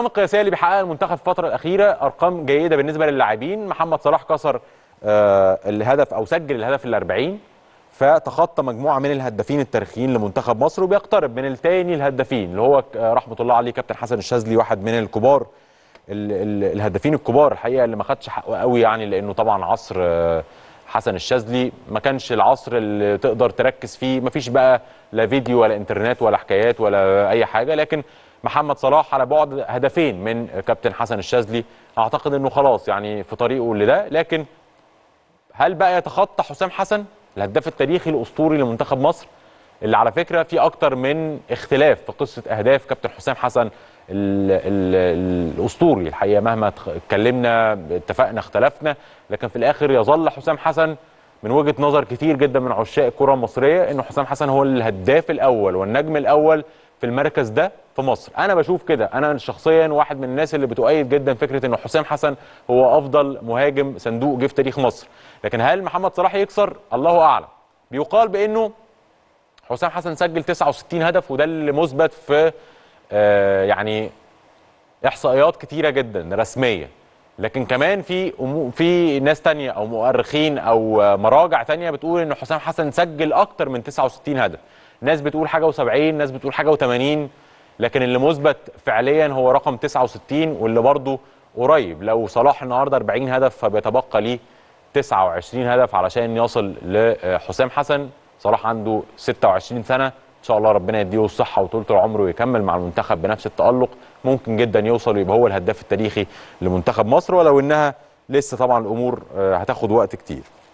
الارقام القياسيه اللي بيحققها المنتخب في الفتره الاخيره ارقام جيده بالنسبه للاعبين محمد صلاح كسر آه الهدف او سجل الهدف ال40 فتخطى مجموعه من الهدافين التاريخيين لمنتخب مصر وبيقترب من الثاني الهدافين اللي هو آه، رحمه الله عليه كابتن حسن الشاذلي واحد من الكبار ال ال الهدافين الكبار الحقيقه اللي ما خدش حقه قوي يعني لانه طبعا عصر آه، حسن الشاذلي ما كانش العصر اللي تقدر تركز فيه ما فيش بقى لا فيديو ولا انترنت ولا حكايات ولا اي حاجه لكن محمد صلاح على بعد هدفين من كابتن حسن الشاذلي اعتقد انه خلاص يعني في طريقه لده لكن هل بقى يتخطى حسام حسن الهداف التاريخي الاسطوري لمنتخب مصر اللي على فكره في اكتر من اختلاف في قصه اهداف كابتن حسام حسن الـ الـ الاسطوري الحقيقه مهما اتكلمنا اتفقنا اختلفنا لكن في الاخر يظل حسام حسن من وجهه نظر كتير جدا من عشاق الكره المصريه انه حسام حسن هو الهداف الاول والنجم الاول في المركز ده في مصر انا بشوف كده انا شخصيا واحد من الناس اللي بتؤيد جدا فكره ان حسام حسن هو افضل مهاجم صندوق جه في تاريخ مصر لكن هل محمد صلاح يكسر الله اعلم بيقال بانه حسام حسن سجل 69 هدف وده اللي مثبت في آه يعني احصائيات كتيره جدا رسميه لكن كمان في في ناس تانية او مؤرخين او مراجع تانية بتقول ان حسام حسن سجل اكتر من 69 هدف ناس بتقول حاجه و70 ناس بتقول حاجه و80 لكن اللي مثبت فعليا هو رقم 69 واللي برضه قريب لو صلاح النهارده 40 هدف فبيتبقى ليه 29 هدف علشان يصل لحسام حسن صلاح عنده 26 سنه ان شاء الله ربنا يديله الصحه وطولة العمر ويكمل مع المنتخب بنفس التالق ممكن جدا يوصل ويبقى هو الهداف التاريخي لمنتخب مصر ولو انها لسه طبعا الامور آه، هتاخد وقت كتير